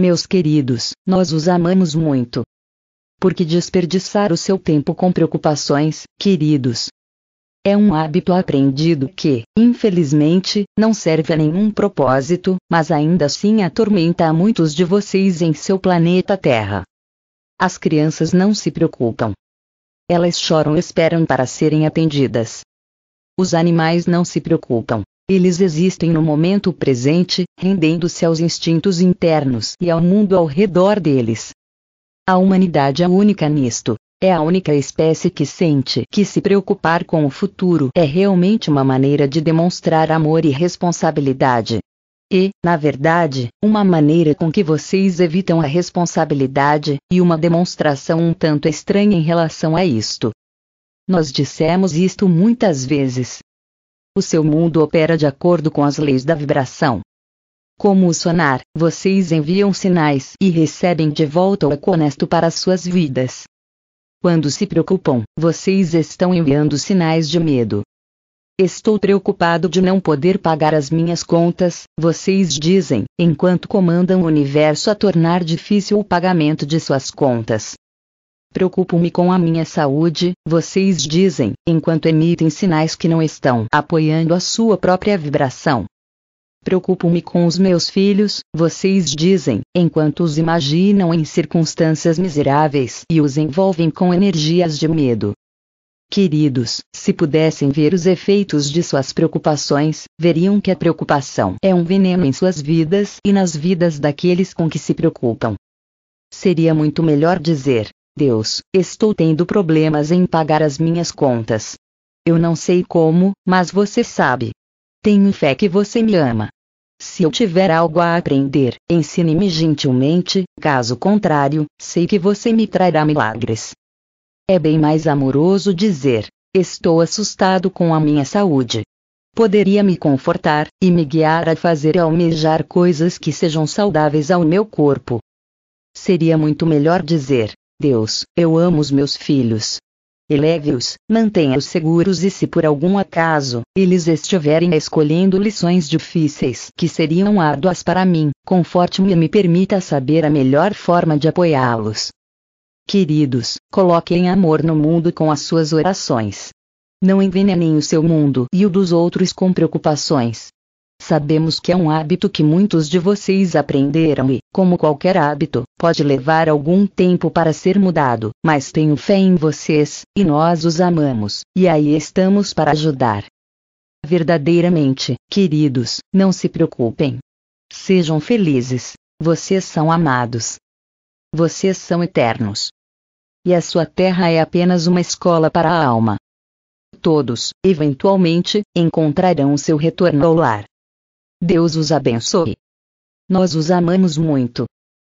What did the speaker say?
Meus queridos, nós os amamos muito. Por que desperdiçar o seu tempo com preocupações, queridos? É um hábito aprendido que, infelizmente, não serve a nenhum propósito, mas ainda assim atormenta a muitos de vocês em seu planeta Terra. As crianças não se preocupam. Elas choram e esperam para serem atendidas. Os animais não se preocupam. Eles existem no momento presente, rendendo-se aos instintos internos e ao mundo ao redor deles. A humanidade é única nisto. É a única espécie que sente que se preocupar com o futuro é realmente uma maneira de demonstrar amor e responsabilidade. E, na verdade, uma maneira com que vocês evitam a responsabilidade, e uma demonstração um tanto estranha em relação a isto. Nós dissemos isto muitas vezes, o seu mundo opera de acordo com as leis da vibração. Como o sonar, vocês enviam sinais e recebem de volta o eco honesto para suas vidas. Quando se preocupam, vocês estão enviando sinais de medo. Estou preocupado de não poder pagar as minhas contas, vocês dizem, enquanto comandam o universo a tornar difícil o pagamento de suas contas. Preocupo-me com a minha saúde, vocês dizem, enquanto emitem sinais que não estão apoiando a sua própria vibração. Preocupo-me com os meus filhos, vocês dizem, enquanto os imaginam em circunstâncias miseráveis e os envolvem com energias de medo. Queridos, se pudessem ver os efeitos de suas preocupações, veriam que a preocupação é um veneno em suas vidas e nas vidas daqueles com que se preocupam. Seria muito melhor dizer: Deus, estou tendo problemas em pagar as minhas contas. Eu não sei como, mas você sabe. Tenho fé que você me ama. Se eu tiver algo a aprender, ensine-me gentilmente, caso contrário, sei que você me trará milagres. É bem mais amoroso dizer: Estou assustado com a minha saúde. Poderia me confortar e me guiar a fazer e almejar coisas que sejam saudáveis ao meu corpo. Seria muito melhor dizer: Deus, eu amo os meus filhos. Eleve-os, mantenha-os seguros e se por algum acaso eles estiverem escolhendo lições difíceis que seriam árduas para mim, conforte-me e me permita saber a melhor forma de apoiá-los. Queridos, coloquem amor no mundo com as suas orações. Não envenenem o seu mundo e o dos outros com preocupações. Sabemos que é um hábito que muitos de vocês aprenderam e, como qualquer hábito, pode levar algum tempo para ser mudado, mas tenho fé em vocês, e nós os amamos, e aí estamos para ajudar. Verdadeiramente, queridos, não se preocupem. Sejam felizes, vocês são amados. Vocês são eternos. E a sua terra é apenas uma escola para a alma. Todos, eventualmente, encontrarão seu retorno ao lar. Deus os abençoe. Nós os amamos muito.